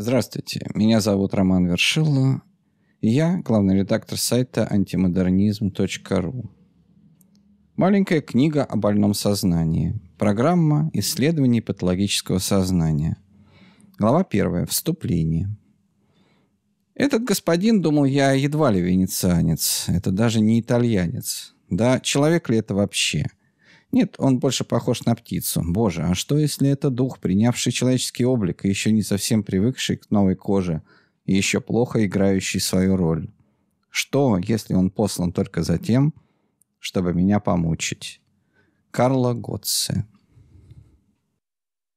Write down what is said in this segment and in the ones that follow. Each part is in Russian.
Здравствуйте, меня зовут Роман Вершило, и я главный редактор сайта antimodernizm.ru. Маленькая книга о больном сознании. Программа исследований патологического сознания. Глава первая. Вступление. Этот господин, думал я, едва ли венецианец. Это даже не итальянец. Да, человек ли это вообще? Нет, он больше похож на птицу. Боже, а что если это дух, принявший человеческий облик и еще не совсем привыкший к новой коже, и еще плохо играющий свою роль? Что, если он послан только за тем, чтобы меня помучить? Карла Готце.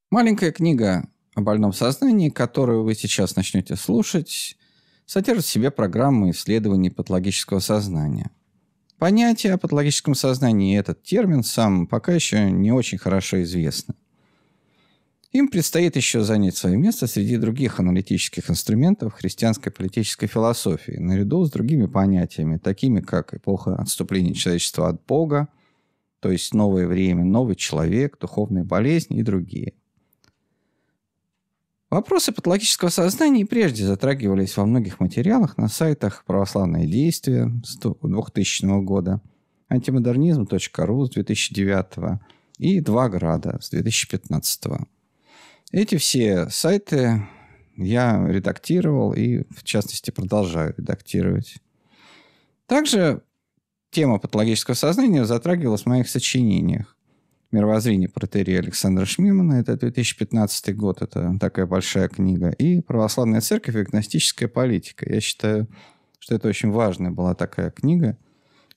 Маленькая книга о больном сознании, которую вы сейчас начнете слушать, содержит в себе программу исследований патологического сознания – Понятие о патологическом сознании и этот термин сам пока еще не очень хорошо известны. Им предстоит еще занять свое место среди других аналитических инструментов христианской политической философии, наряду с другими понятиями, такими как эпоха отступления человечества от Бога, то есть новое время, новый человек, духовные болезни и другие. Вопросы патологического сознания и прежде затрагивались во многих материалах на сайтах «Православное действие» 2000 года, антимодернизм.ру с 2009 и «Два града» с 2015. Эти все сайты я редактировал и, в частности, продолжаю редактировать. Также тема патологического сознания затрагивалась в моих сочинениях. «Мировоззрение протерии Александра Шмимана». Это 2015 год, это такая большая книга. И «Православная церковь и гностическая политика». Я считаю, что это очень важная была такая книга,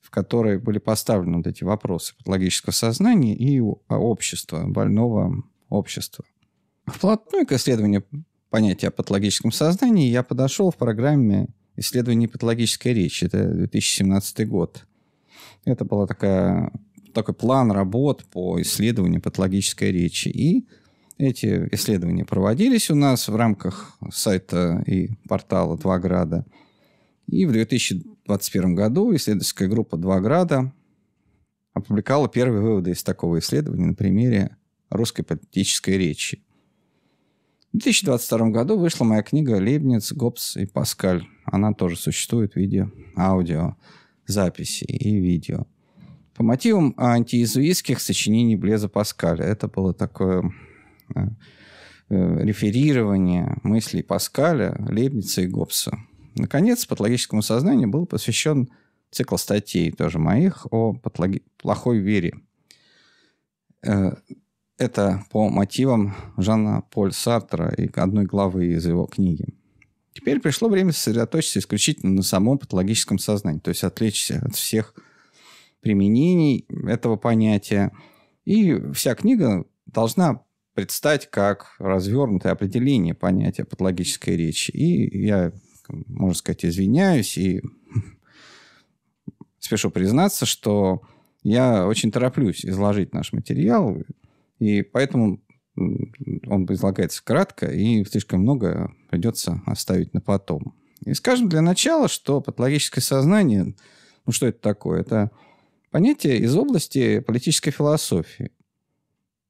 в которой были поставлены вот эти вопросы патологического сознания и а, общества, больного общества. Вплотную к исследованию понятия о патологическом сознании я подошел в программе исследований патологической речи. Это 2017 год. Это была такая такой план работ по исследованию патологической речи. И эти исследования проводились у нас в рамках сайта и портала «Два града». И в 2021 году исследовательская группа «Два града» опубликовала первые выводы из такого исследования на примере русской политической речи. В 2022 году вышла моя книга «Лейбниц, Гопс и Паскаль». Она тоже существует в виде аудио, записи и видео по мотивам антиезуистских сочинений Блеза Паскаля. Это было такое э, э, реферирование мыслей Паскаля, Лейбница и Гоббса. Наконец, патологическому сознанию был посвящен цикл статей тоже моих о патологи... плохой вере. Э, это по мотивам Жана Поль Сартра и одной главы из его книги. Теперь пришло время сосредоточиться исключительно на самом патологическом сознании, то есть отвлечься от всех применений этого понятия. И вся книга должна предстать как развернутое определение понятия патологической речи. И я, можно сказать, извиняюсь и спешу признаться, что я очень тороплюсь изложить наш материал, и поэтому он излагается кратко, и слишком много придется оставить на потом. И скажем для начала, что патологическое сознание, ну что это такое? Это понятие из области политической философии.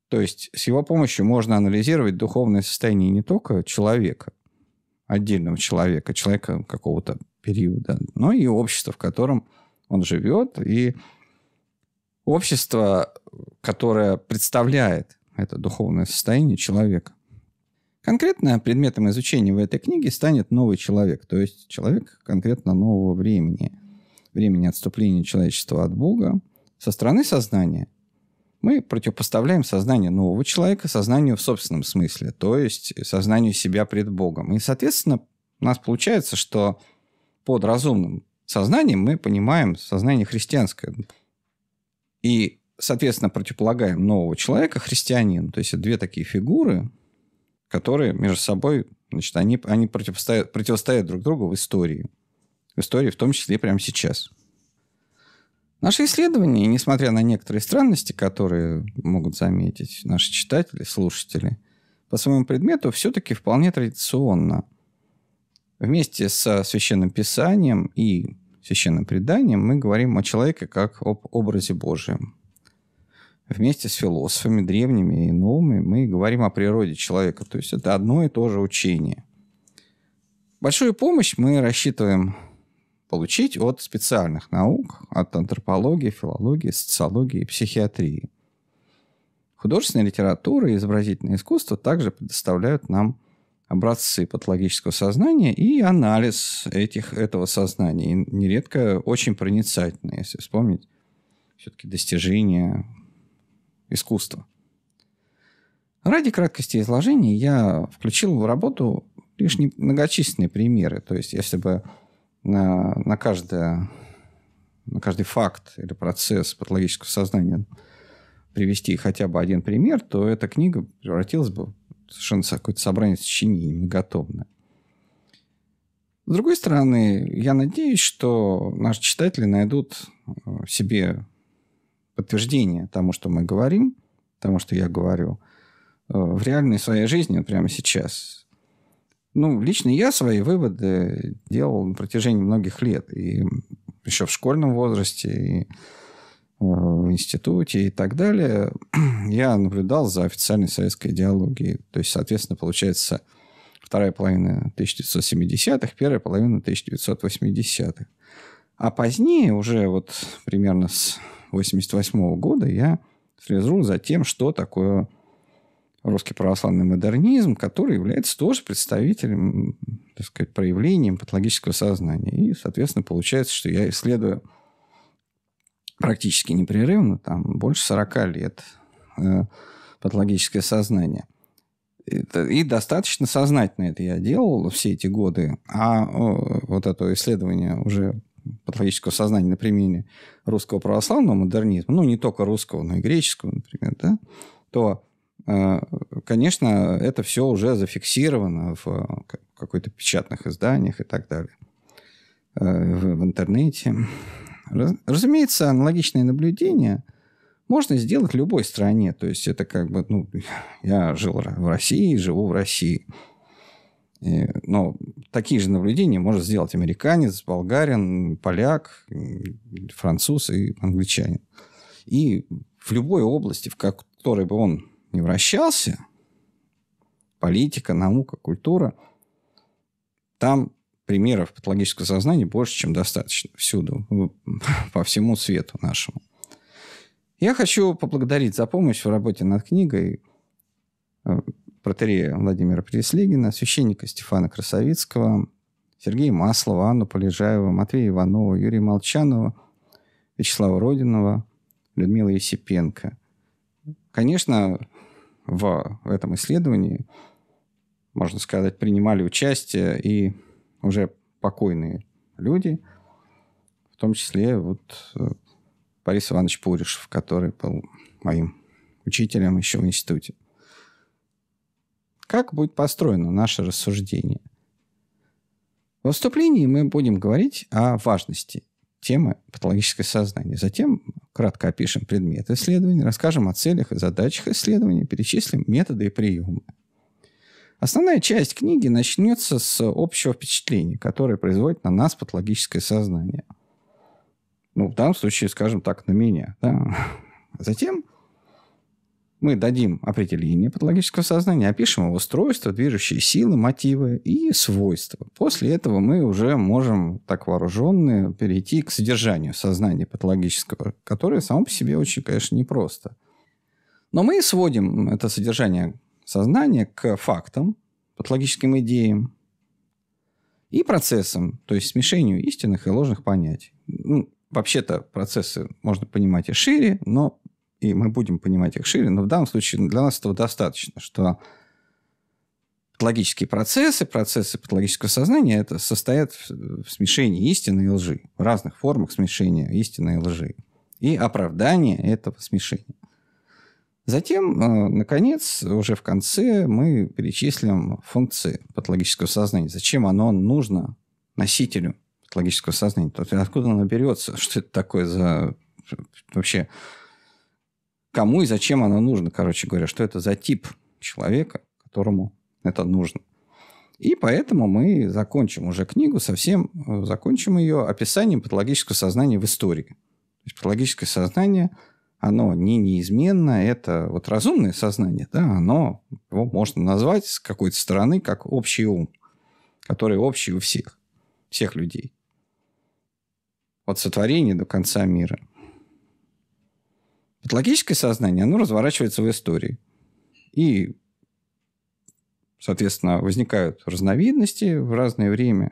То есть с его помощью можно анализировать духовное состояние не только человека, отдельного человека, человека какого-то периода, но и общества, в котором он живет, и общество, которое представляет это духовное состояние человека. Конкретно предметом изучения в этой книге станет новый человек, то есть человек конкретно нового времени – времени отступления человечества от Бога, со стороны сознания мы противопоставляем сознание нового человека сознанию в собственном смысле, то есть сознанию себя пред Богом. И, соответственно, у нас получается, что под разумным сознанием мы понимаем сознание христианское. И, соответственно, противополагаем нового человека христианину. То есть это две такие фигуры, которые между собой, значит, они, они противостоят, противостоят друг другу в истории – истории, в том числе прямо сейчас. Наши исследования, несмотря на некоторые странности, которые могут заметить наши читатели, слушатели, по своему предмету все-таки вполне традиционно. Вместе со Священным Писанием и Священным Преданием мы говорим о человеке как об образе Божьем. Вместе с философами древними и новыми мы говорим о природе человека. То есть это одно и то же учение. Большую помощь мы рассчитываем получить от специальных наук, от антропологии, филологии, социологии и психиатрии. Художественная литература и изобразительное искусство также предоставляют нам образцы патологического сознания и анализ этих, этого сознания. И нередко очень проницательный, если вспомнить все-таки достижения искусства. Ради краткости изложения я включил в работу лишь многочисленные примеры. То есть, если бы на, на, каждое, на каждый факт или процесс патологического сознания привести хотя бы один пример, то эта книга превратилась бы в совершенно какое-то собрание сочинений многотомное. С другой стороны, я надеюсь, что наши читатели найдут в э, себе подтверждение тому, что мы говорим, тому, что я говорю, э, в реальной своей жизни прямо сейчас. Ну, лично я свои выводы делал на протяжении многих лет. И еще в школьном возрасте, и э, в институте и так далее. Я наблюдал за официальной советской идеологией. То есть, соответственно, получается вторая половина 1970-х, первая половина 1980-х. А позднее, уже вот примерно с 88 года, я слежу за тем, что такое русский православный модернизм, который является тоже представителем, так сказать, проявлением патологического сознания. И, соответственно, получается, что я исследую практически непрерывно, там, больше 40 лет э, патологическое сознание. И, достаточно сознательно это я делал все эти годы. А э, вот это исследование уже патологического сознания на примене русского православного модернизма, ну, не только русского, но и греческого, например, да, то Э, конечно, это все уже зафиксировано в э, какой-то печатных изданиях и так далее, э, в интернете. Разумеется, аналогичные наблюдения можно сделать любой стране. То есть это как бы, ну, я жил в России, живу в России. И, но такие же наблюдения может сделать американец, болгарин, поляк, француз и англичанин. И в любой области, в которой бы он не вращался, политика, наука, культура, там примеров патологического сознания больше, чем достаточно. Всюду, по всему свету нашему. Я хочу поблагодарить за помощь в работе над книгой э, протерея Владимира Преслигина священника Стефана Красовицкого, Сергея Маслова, Анну Полежаева, Матвея Иванова, Юрия Молчанова, Вячеслава Родинова, Людмила Есипенко. Конечно, в этом исследовании, можно сказать, принимали участие и уже покойные люди, в том числе вот э, Борис Иванович Пуришев, который был моим учителем еще в институте. Как будет построено наше рассуждение? В выступлении мы будем говорить о важности темы патологическое сознание. Затем кратко опишем предмет исследования, расскажем о целях и задачах исследования, перечислим методы и приемы. Основная часть книги начнется с общего впечатления, которое производит на нас патологическое сознание. Ну, в данном случае, скажем так, на меня. Да? Затем мы дадим определение патологического сознания, опишем его устройство, движущие силы, мотивы и свойства. После этого мы уже можем так вооруженные перейти к содержанию сознания патологического, которое само по себе очень, конечно, непросто. Но мы сводим это содержание сознания к фактам, патологическим идеям и процессам, то есть смешению истинных и ложных понятий. Ну, вообще-то процессы можно понимать и шире, но и мы будем понимать их шире, но в данном случае для нас этого достаточно, что патологические процессы, процессы патологического сознания, это состоят в смешении истины и лжи, в разных формах смешения истины и лжи, и оправдание этого смешения. Затем, э, наконец, уже в конце мы перечислим функции патологического сознания. Зачем оно нужно носителю патологического сознания? Откуда оно берется? Что это такое за вообще кому и зачем она нужна, короче говоря, что это за тип человека, которому это нужно. И поэтому мы закончим уже книгу, совсем э, закончим ее описанием патологического сознания в истории. То есть патологическое сознание, оно не неизменно, это вот разумное сознание, да, оно, его можно назвать с какой-то стороны как общий ум, который общий у всех, всех людей. От сотворения до конца мира – Патологическое сознание, оно разворачивается в истории. И, соответственно, возникают разновидности в разное время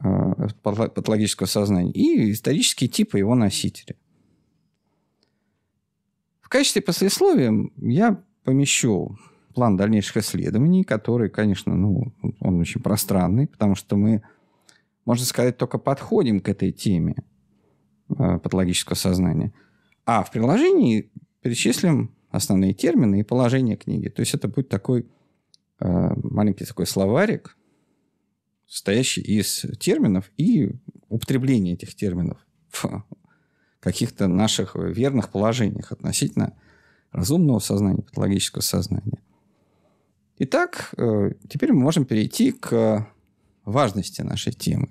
э, патологического сознания и исторические типы его носителя. В качестве послесловия я помещу план дальнейших исследований, который, конечно, ну, он очень пространный, потому что мы, можно сказать, только подходим к этой теме э, патологического сознания – а в приложении перечислим основные термины и положение книги. То есть это будет такой э, маленький такой словарик, состоящий из терминов и употребления этих терминов в каких-то наших верных положениях относительно разумного сознания, патологического сознания. Итак, э, теперь мы можем перейти к важности нашей темы.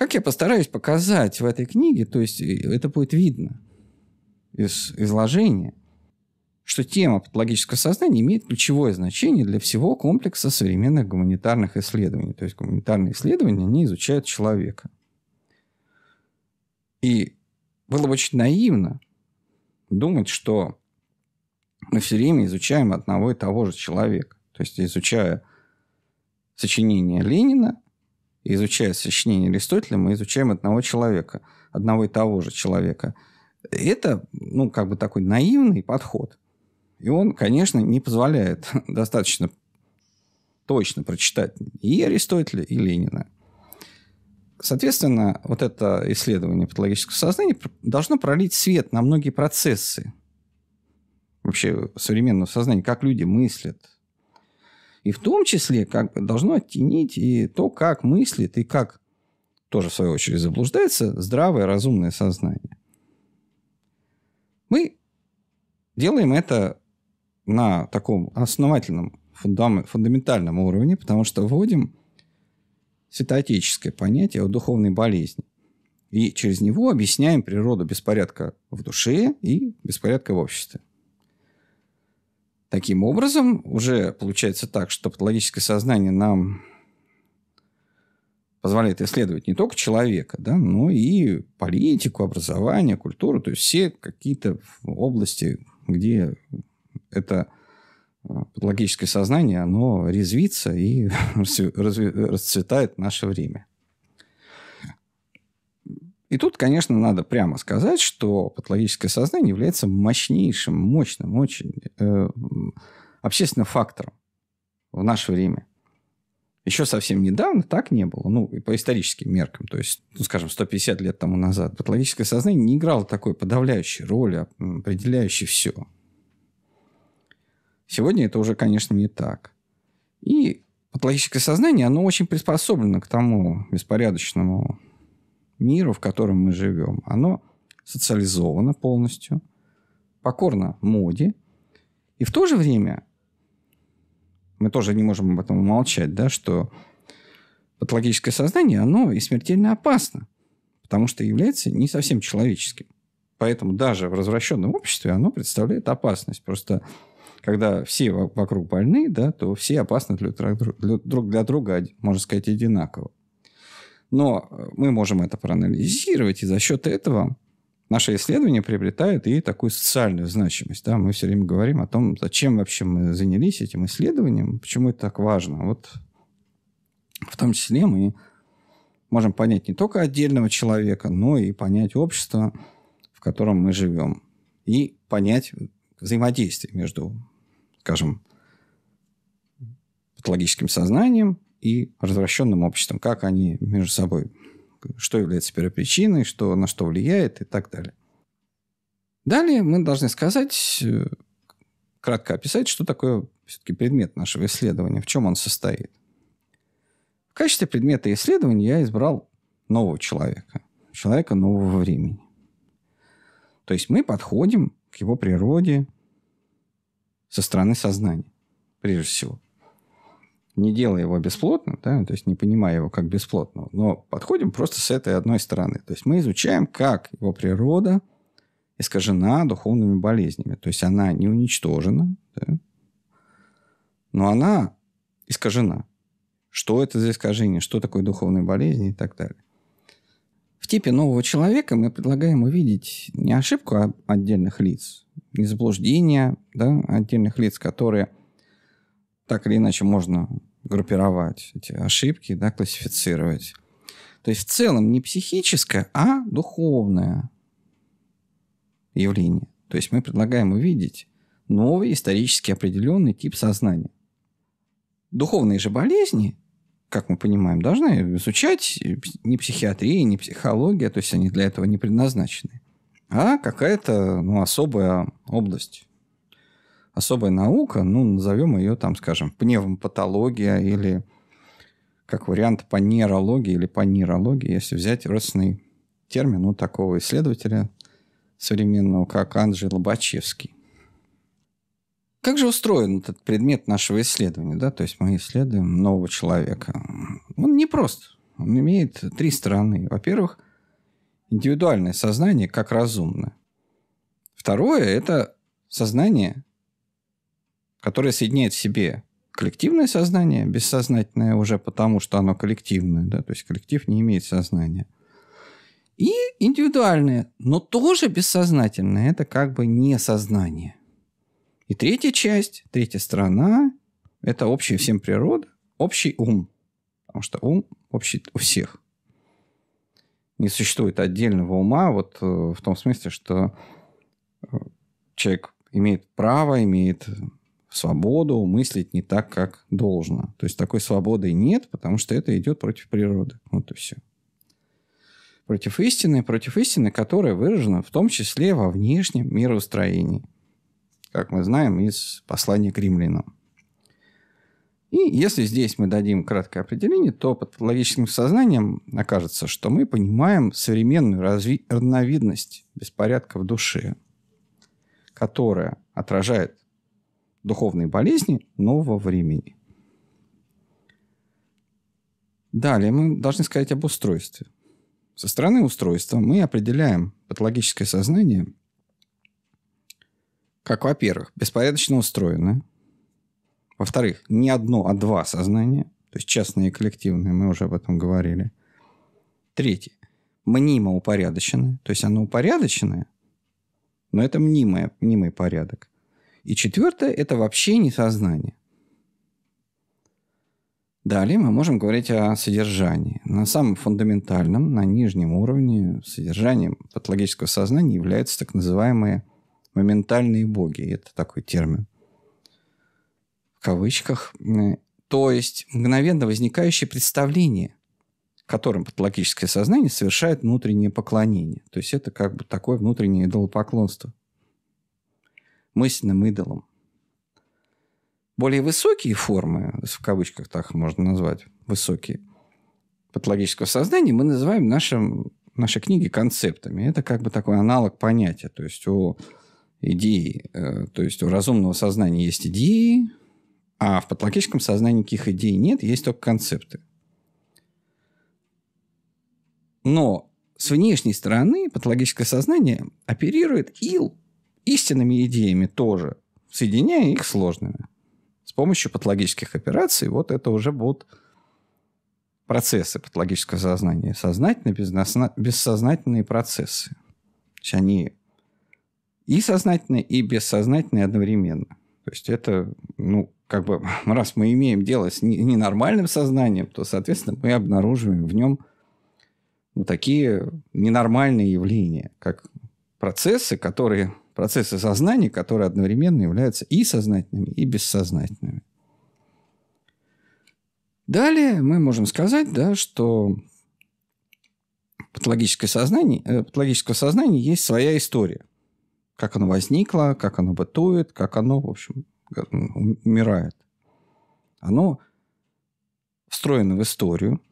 Как я постараюсь показать в этой книге, то есть э, это будет видно из изложения, что тема патологического сознания имеет ключевое значение для всего комплекса современных гуманитарных исследований. То есть гуманитарные исследования, они изучают человека. И было бы очень наивно думать, что мы все время изучаем одного и того же человека. То есть изучая сочинение Ленина, изучая сочинение Аристотеля, мы изучаем одного человека, одного и того же человека. Это, ну, как бы такой наивный подход. И он, конечно, не позволяет достаточно точно прочитать и Аристотеля, и Ленина. Соответственно, вот это исследование патологического сознания должно пролить свет на многие процессы вообще современного сознания, как люди мыслят, и в том числе как бы должно оттенить и то, как мыслит, и как тоже, в свою очередь, заблуждается здравое, разумное сознание. Мы делаем это на таком основательном, фундаментальном уровне, потому что вводим святоотеческое понятие о духовной болезни. И через него объясняем природу беспорядка в душе и беспорядка в обществе. Таким образом, уже получается так, что патологическое сознание нам позволяет исследовать не только человека, да, но и политику, образование, культуру, то есть все какие-то области, где это а, патологическое сознание, оно резвится и расцветает в наше время. И тут, конечно, надо прямо сказать, что патологическое сознание является мощнейшим, мощным, очень э, общественным фактором в наше время. Еще совсем недавно так не было, ну, и по историческим меркам. То есть, ну, скажем, 150 лет тому назад патологическое сознание не играло такой подавляющей роли, а, определяющей все. Сегодня это уже, конечно, не так. И патологическое сознание, оно очень приспособлено к тому беспорядочному миру, в котором мы живем, оно социализовано полностью, покорно моде. И в то же время мы тоже не можем об этом умолчать, да, что патологическое сознание, оно и смертельно опасно, потому что является не совсем человеческим. Поэтому даже в развращенном обществе оно представляет опасность. Просто когда все вокруг больны, да, то все опасны для друг, для друг для друга, можно сказать, одинаково. Но э, мы можем это проанализировать, и за счет этого наше исследование приобретает и такую социальную значимость. Да? Мы все время говорим о том, зачем вообще мы занялись этим исследованием, почему это так важно. Вот в том числе мы можем понять не только отдельного человека, но и понять общество, в котором мы живем. И понять взаимодействие между, скажем, патологическим сознанием – и развращенным обществом, как они между собой, что является первопричиной, что на что влияет и так далее. Далее мы должны сказать, э, кратко описать, что такое все-таки предмет нашего исследования, в чем он состоит. В качестве предмета исследования я избрал нового человека, человека нового времени. То есть мы подходим к его природе со стороны сознания, прежде всего – не делая его бесплотно, да, то есть не понимая его как бесплотного, но подходим просто с этой одной стороны. То есть мы изучаем, как его природа искажена духовными болезнями. То есть она не уничтожена, да, но она искажена. Что это за искажение, что такое духовные болезни и так далее. В типе нового человека мы предлагаем увидеть не ошибку отдельных лиц, не заблуждение да, отдельных лиц, которые – так или иначе можно группировать эти ошибки, да, классифицировать. То есть в целом не психическое, а духовное явление. То есть мы предлагаем увидеть новый исторически определенный тип сознания. Духовные же болезни, как мы понимаем, должны изучать не психиатрия, не психология, то есть они для этого не предназначены, а какая-то ну, особая область особая наука, ну, назовем ее там, скажем, пневмопатология или как вариант по панерологии или по панирологии, если взять родственный термин у такого исследователя современного, как Анджей Лобачевский. Как же устроен этот предмет нашего исследования? Да? То есть мы исследуем нового человека. Он не прост. Он имеет три стороны. Во-первых, индивидуальное сознание как разумное. Второе – это сознание которая соединяет в себе коллективное сознание, бессознательное уже потому, что оно коллективное, да, то есть коллектив не имеет сознания. И индивидуальное, но тоже бессознательное, это как бы не сознание. И третья часть, третья сторона, это общая всем природа, общий ум. Потому что ум общий у всех. Не существует отдельного ума, вот э, в том смысле, что э, человек имеет право, имеет свободу мыслить не так, как должно. То есть такой свободы нет, потому что это идет против природы. Вот и все. Против истины, против истины, которая выражена в том числе во внешнем мироустроении, как мы знаем из послания к римлянам. И если здесь мы дадим краткое определение, то под логическим сознанием окажется, что мы понимаем современную разви- разновидность беспорядка в душе, которая отражает духовные болезни нового времени. Далее мы должны сказать об устройстве. Со стороны устройства мы определяем патологическое сознание как, во-первых, беспорядочно устроенное, во-вторых, не одно, а два сознания, то есть частные и коллективные, мы уже об этом говорили. Третье, мнимо упорядоченное, то есть оно упорядоченное, но это мнимое, мнимый порядок. И четвертое – это вообще не сознание. Далее мы можем говорить о содержании. На самом фундаментальном, на нижнем уровне содержанием патологического сознания являются так называемые моментальные боги. Это такой термин в кавычках. То есть мгновенно возникающие представления, которым патологическое сознание совершает внутреннее поклонение. То есть это как бы такое внутреннее идолопоклонство мысленным идолом. Более высокие формы, в кавычках так можно назвать, высокие, патологического сознания мы называем нашим, наши книги концептами. Это как бы такой аналог понятия. То есть у идеи, э, то есть у разумного сознания есть идеи, а в патологическом сознании никаких идей нет, есть только концепты. Но с внешней стороны патологическое сознание оперирует ил истинными идеями тоже, соединяя их сложными. С помощью патологических операций вот это уже будут процессы патологического сознания. Сознательные, бессознательные процессы. То есть они и сознательные, и бессознательные одновременно. То есть это, ну, как бы, раз мы имеем дело с ненормальным сознанием, то, соответственно, мы обнаруживаем в нем ну, такие ненормальные явления, как процессы, которые процессы сознания, которые одновременно являются и сознательными, и бессознательными. Далее мы можем сказать, да, что патологическое сознание, э, патологического сознания есть своя история. Как оно возникло, как оно бытует, как оно, в общем, умирает. Оно встроено в историю,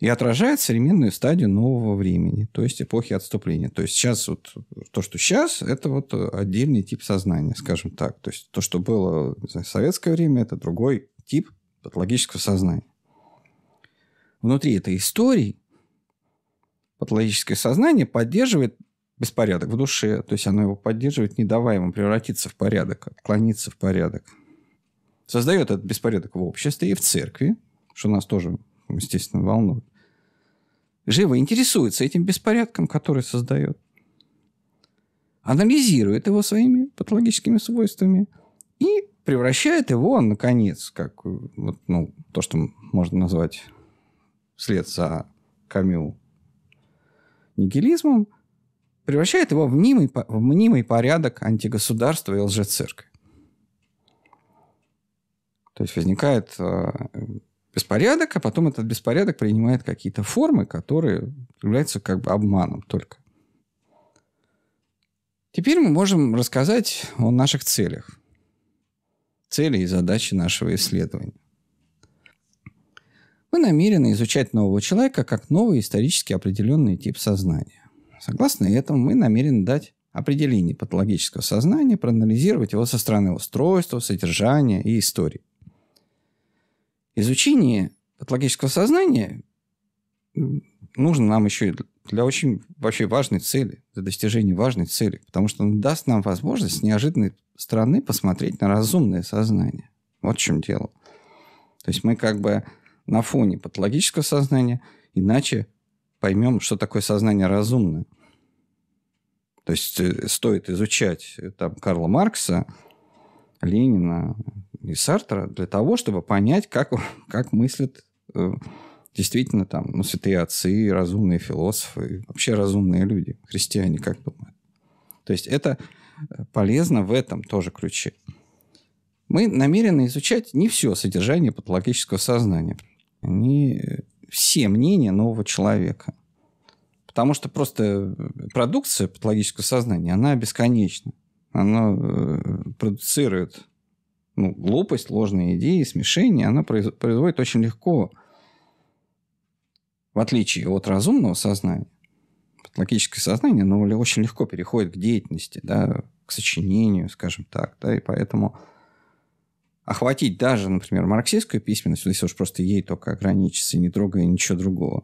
и отражает современную стадию нового времени, то есть эпохи отступления. То есть сейчас вот то, что сейчас, это вот отдельный тип сознания, скажем так. То есть то, что было знаю, в советское время, это другой тип патологического сознания. Внутри этой истории патологическое сознание поддерживает беспорядок в душе, то есть оно его поддерживает, не давая ему превратиться в порядок, отклониться в порядок. Создает этот беспорядок в обществе и в церкви, что нас тоже естественно, волнует живо интересуется этим беспорядком, который создает, анализирует его своими патологическими свойствами и превращает его, наконец, как вот, ну, то, что можно назвать вслед за Камю нигилизмом, превращает его в мнимый, в мнимый порядок антигосударства и лжецеркви. То есть возникает э, беспорядок, а потом этот беспорядок принимает какие-то формы, которые являются как бы обманом только. Теперь мы можем рассказать о наших целях. Цели и задачи нашего исследования. Мы намерены изучать нового человека как новый исторически определенный тип сознания. Согласно этому, мы намерены дать определение патологического сознания, проанализировать его со стороны устройства, содержания и истории изучение патологического сознания нужно нам еще для очень вообще важной цели, для достижения важной цели, потому что он даст нам возможность с неожиданной стороны посмотреть на разумное сознание. Вот в чем дело. То есть мы как бы на фоне патологического сознания иначе поймем, что такое сознание разумное. То есть э, стоит изучать э, там, Карла Маркса, Ленина, и Сартра для того, чтобы понять, как, как мыслят э, действительно там ну, святые отцы, разумные философы, вообще разумные люди, христиане, как думают. То есть это э, полезно в этом тоже ключе. Мы намерены изучать не все содержание патологического сознания, не все мнения нового человека. Потому что просто э, продукция патологического сознания, она бесконечна. Она продуцирует ну, глупость, ложные идеи, смешение, она производит очень легко, в отличие от разумного сознания. Логическое сознание, но очень легко переходит к деятельности, да, к сочинению, скажем так, да, и поэтому охватить даже, например, марксистскую письменность, если уж просто ей только ограничиться, не трогая ничего другого,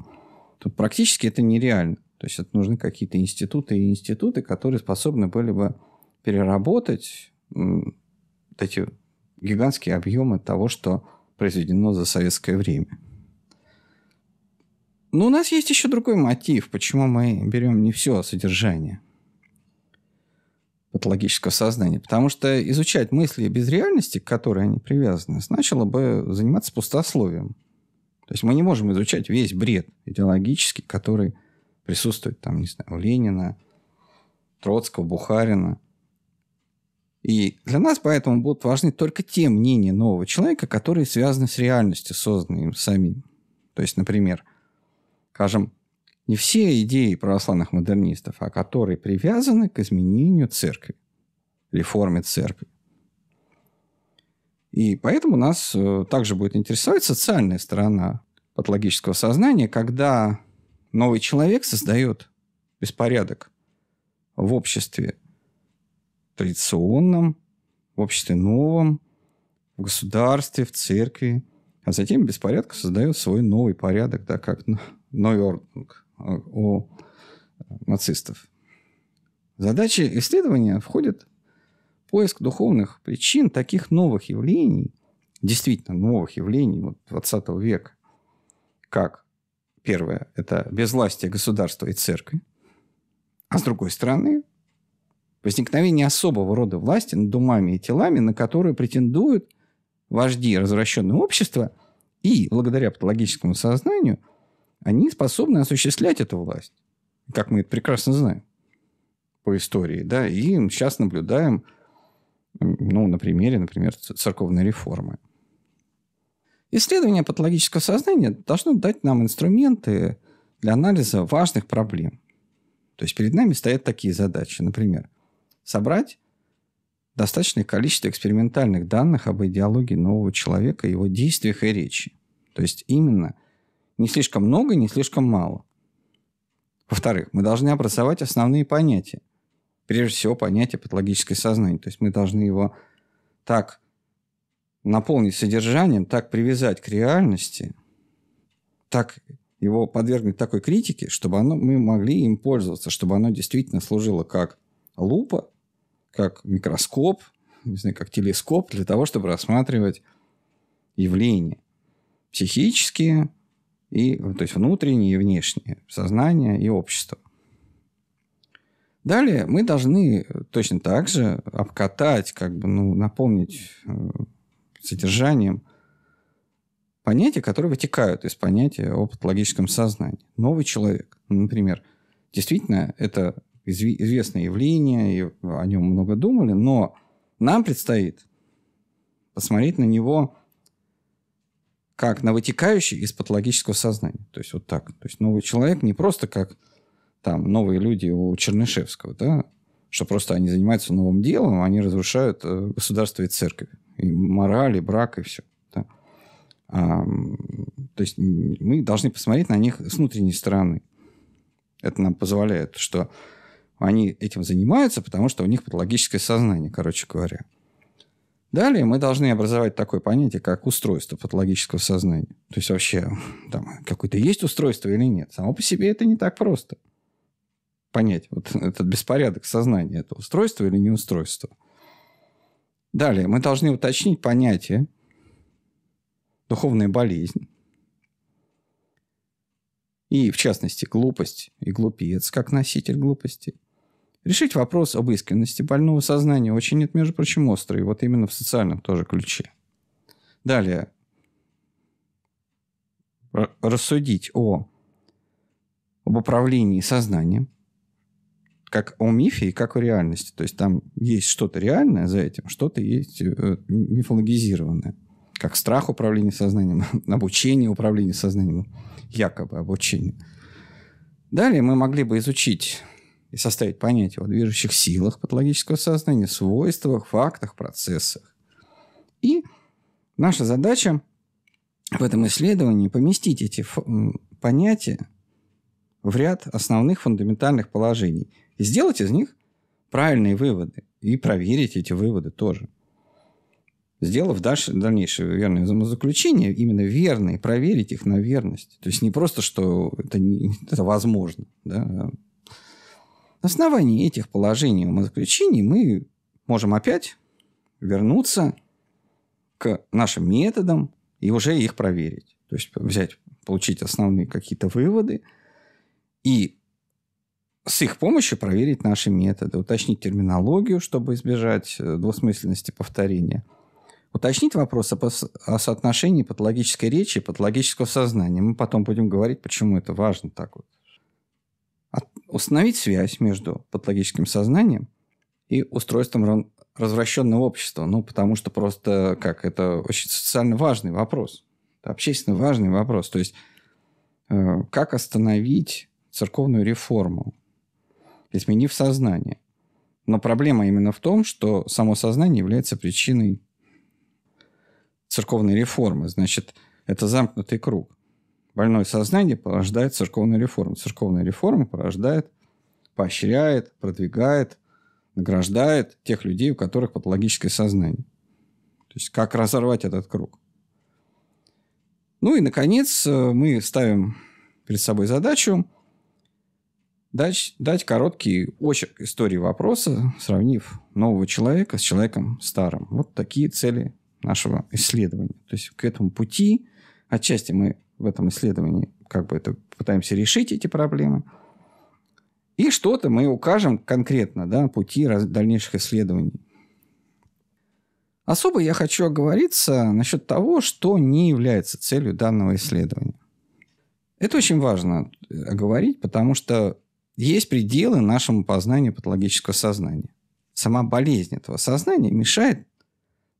то практически это нереально. То есть это нужны какие-то институты и институты, которые способны были бы переработать эти гигантские объемы того, что произведено за советское время. Но у нас есть еще другой мотив, почему мы берем не все содержание патологического сознания. Потому что изучать мысли без реальности, к которой они привязаны, значило бы заниматься пустословием. То есть мы не можем изучать весь бред идеологический, который присутствует там, не знаю, у Ленина, Троцкого, Бухарина. И для нас поэтому будут важны только те мнения нового человека, которые связаны с реальностью, созданной им самим. То есть, например, скажем, не все идеи православных модернистов, а которые привязаны к изменению церкви, реформе церкви. И поэтому нас э, также будет интересовать социальная сторона патологического сознания, когда новый человек создает беспорядок в обществе традиционном, в обществе новом, в государстве, в церкви. А затем беспорядка создает свой новый порядок, да, как Нойординг у а, э, нацистов. Задачи исследования входят поиск духовных причин таких новых явлений, действительно новых явлений вот 20 века, как первое – это безвластие государства и церкви, а с другой стороны возникновение особого рода власти над умами и телами, на которые претендуют вожди развращенного общества, и благодаря патологическому сознанию они способны осуществлять эту власть. Как мы это прекрасно знаем по истории, да, и сейчас наблюдаем, ну, на примере, например, церковной реформы. Исследование патологического сознания должно дать нам инструменты для анализа важных проблем. То есть перед нами стоят такие задачи, например, собрать достаточное количество экспериментальных данных об идеологии нового человека, его действиях и речи. То есть именно не слишком много, не слишком мало. Во-вторых, мы должны образовать основные понятия. Прежде всего, понятие патологическое сознание. То есть мы должны его так наполнить содержанием, так привязать к реальности, так его подвергнуть такой критике, чтобы оно, мы могли им пользоваться, чтобы оно действительно служило как лупа как микроскоп, не знаю, как телескоп для того, чтобы рассматривать явления психические, и, то есть внутренние и внешние, сознание и общество. Далее мы должны точно так же обкатать, как бы, ну, напомнить э, содержанием понятия, которые вытекают из понятия о патологическом сознании. Новый человек, например, действительно это известное явление, и о нем много думали, но нам предстоит посмотреть на него как на вытекающий из патологического сознания. То есть вот так. То есть новый человек не просто как там новые люди у Чернышевского, да, что просто они занимаются новым делом, они разрушают э, государство и церковь, и мораль, и брак, и все. Да. А, то есть мы должны посмотреть на них с внутренней стороны. Это нам позволяет, что они этим занимаются, потому что у них патологическое сознание, короче говоря. Далее мы должны образовать такое понятие, как устройство патологического сознания. То есть вообще там какое-то есть устройство или нет. Само по себе это не так просто. Понять вот этот беспорядок сознания, это устройство или не устройство. Далее мы должны уточнить понятие духовная болезнь. И, в частности, глупость и глупец как носитель глупости. Решить вопрос об искренности больного сознания очень нет, между прочим, острый, вот именно в социальном тоже ключе. Далее. Рассудить о, об управлении сознанием, как о мифе и как о реальности. То есть там есть что-то реальное за этим, что-то есть э, мифологизированное. Как страх управления сознанием, обучение управления сознанием, якобы обучение. Далее мы могли бы изучить и составить понятие о движущих силах патологического сознания, свойствах, фактах, процессах. И наша задача в этом исследовании поместить эти понятия в ряд основных фундаментальных положений и сделать из них правильные выводы и проверить эти выводы тоже. Сделав дальше, дальнейшее верное заключение, именно верные, проверить их на верность. То есть не просто, что это, не, это возможно, да, а на основании этих положений умозаключений мы можем опять вернуться к нашим методам и уже их проверить. То есть взять, получить основные какие-то выводы и с их помощью проверить наши методы, уточнить терминологию, чтобы избежать э, двусмысленности повторения, уточнить вопрос о, о соотношении патологической речи и патологического сознания. Мы потом будем говорить, почему это важно так вот установить связь между патологическим сознанием и устройством развращенного общества. Ну, потому что просто как это очень социально важный вопрос. Это общественно важный вопрос. То есть, э, как остановить церковную реформу, изменив сознание? Но проблема именно в том, что само сознание является причиной церковной реформы. Значит, это замкнутый круг больное сознание порождает церковную реформу. Церковная реформа порождает, поощряет, продвигает, награждает тех людей, у которых патологическое сознание. То есть как разорвать этот круг. Ну и, наконец, мы ставим перед собой задачу дать, дать короткий очерк истории вопроса, сравнив нового человека с человеком старым. Вот такие цели нашего исследования. То есть к этому пути отчасти мы в этом исследовании как бы это пытаемся решить эти проблемы. И что-то мы укажем конкретно, да, пути раз, дальнейших исследований. Особо я хочу оговориться насчет того, что не является целью данного исследования. Это очень важно э, оговорить, потому что есть пределы нашему познанию патологического сознания. Сама болезнь этого сознания мешает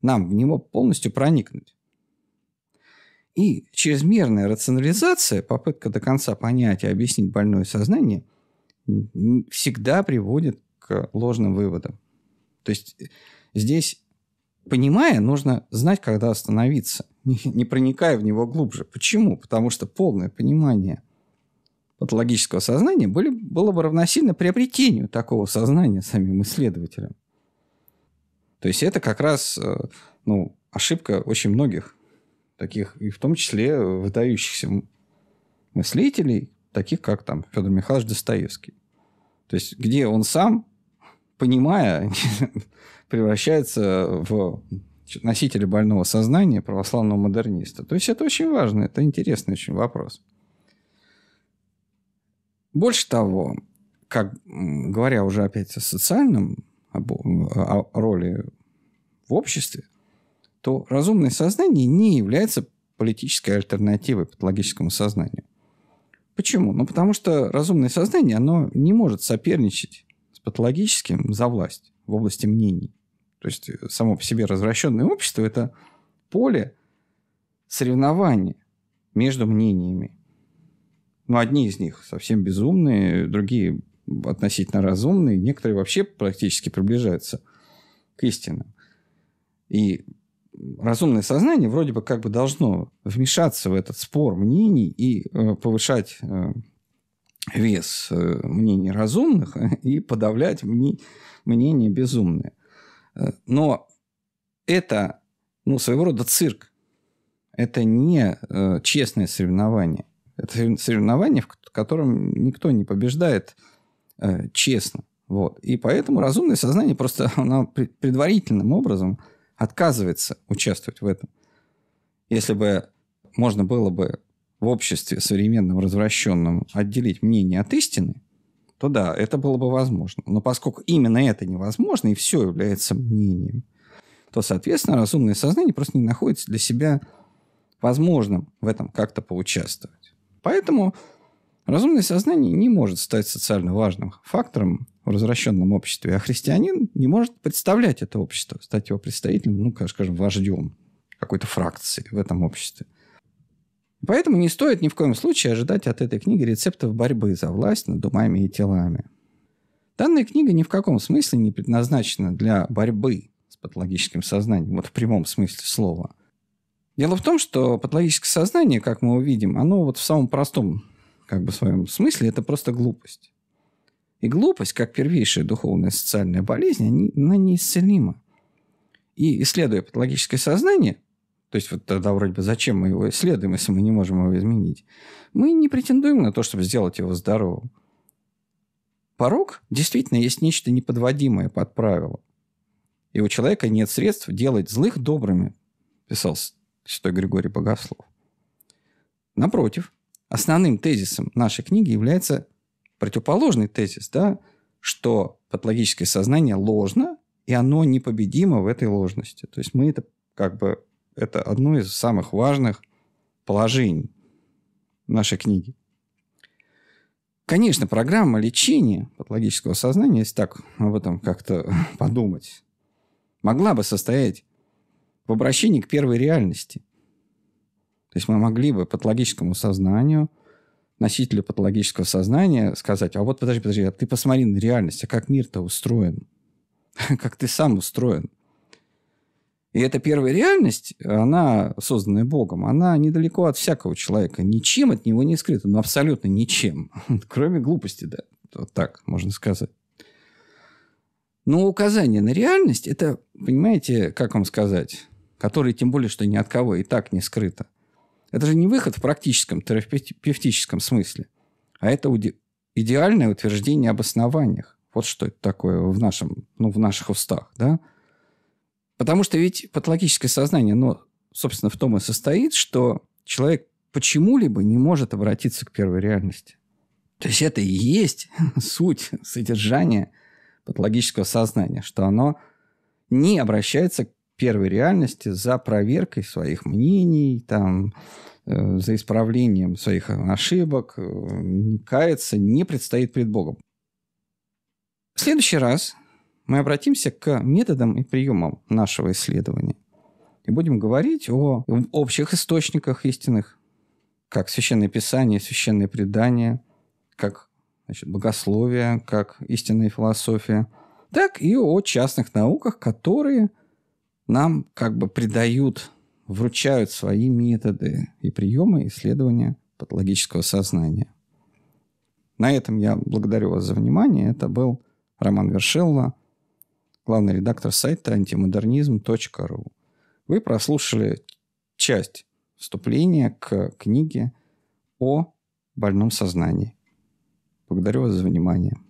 нам в него полностью проникнуть. И чрезмерная рационализация, попытка до конца понять и объяснить больное сознание, всегда приводит к ложным выводам. То есть э, здесь, понимая, нужно знать, когда остановиться, не проникая в него глубже. Почему? Потому что полное понимание патологического сознания были, было бы равносильно приобретению такого сознания самим исследователям. То есть это как раз э, ну, ошибка очень многих таких, и в том числе выдающихся мыслителей, таких как там Федор Михайлович Достоевский. То есть, где он сам, понимая, превращается в носителя больного сознания православного модерниста. То есть, это очень важно, это интересный очень вопрос. Больше того, как говоря уже опять о социальном о роли в обществе, то разумное сознание не является политической альтернативой патологическому сознанию. Почему? Ну, потому что разумное сознание, оно не может соперничать с патологическим за власть в области мнений. То есть э, само по себе развращенное общество – это поле соревнования между мнениями. Ну, одни из них совсем безумные, другие относительно разумные, некоторые вообще практически приближаются к истинам. И разумное сознание вроде бы как бы должно вмешаться в этот спор мнений и э, повышать э, вес э, мнений разумных и подавлять мни, мнение безумные, э, Но это ну, своего рода цирк. Это не э, честное соревнование. Это соревнование, в котором никто не побеждает э, честно. Вот. И поэтому разумное сознание просто оно предварительным образом – отказывается участвовать в этом. Если бы можно было бы в обществе современном развращенном отделить мнение от истины, то да, это было бы возможно. Но поскольку именно это невозможно, и все является мнением, то, соответственно, разумное сознание просто не находится для себя возможным в этом как-то поучаствовать. Поэтому Разумное сознание не может стать социально важным фактором в развращенном обществе, а христианин не может представлять это общество, стать его представителем, ну, скажем, вождем какой-то фракции в этом обществе. Поэтому не стоит ни в коем случае ожидать от этой книги рецептов борьбы за власть над умами и телами. Данная книга ни в каком смысле не предназначена для борьбы с патологическим сознанием, вот в прямом смысле слова. Дело в том, что патологическое сознание, как мы увидим, оно вот в самом простом как бы в своем смысле, это просто глупость. И глупость, как первейшая духовная социальная болезнь, она неисцелима. И исследуя патологическое сознание, то есть вот тогда вроде бы зачем мы его исследуем, если мы не можем его изменить, мы не претендуем на то, чтобы сделать его здоровым. Порог действительно есть нечто неподводимое под правило. И у человека нет средств делать злых добрыми, писал святой Григорий Богослов. Напротив, основным тезисом нашей книги является противоположный тезис, да, что патологическое сознание ложно, и оно непобедимо в этой ложности. То есть мы это как бы это одно из самых важных положений нашей книги. Конечно, программа лечения патологического сознания, если так об этом как-то подумать, могла бы состоять в обращении к первой реальности – то есть мы могли бы патологическому сознанию, носителю патологического сознания сказать, а вот подожди, подожди, а ты посмотри на реальность, а как мир-то устроен? как ты сам устроен? И эта первая реальность, она созданная Богом, она недалеко от всякого человека. Ничем от него не скрыта, но абсолютно ничем. Кроме глупости, да. Вот так можно сказать. Но указание на реальность, это, понимаете, как вам сказать, которое тем более, что ни от кого и так не скрыто. Это же не выход в практическом, терапевтическом смысле, а это идеальное утверждение об основаниях. Вот что это такое в, нашем, ну, в наших устах. Да? Потому что ведь патологическое сознание, оно, собственно, в том и состоит, что человек почему-либо не может обратиться к первой реальности. То есть это и есть суть содержания патологического сознания, что оно не обращается первой реальности за проверкой своих мнений, там, э, за исправлением своих ошибок. Э, каяться не предстоит пред Богом. В следующий раз мы обратимся к методам и приемам нашего исследования. И будем говорить о общих источниках истинных, как священное писание, священное предание, как значит, богословие, как истинная философия, так и о частных науках, которые – нам как бы придают, вручают свои методы и приемы исследования патологического сознания. На этом я благодарю вас за внимание. Это был Роман Вершилла, главный редактор сайта antimодернизм.ру. Вы прослушали часть вступления к книге о больном сознании. Благодарю вас за внимание.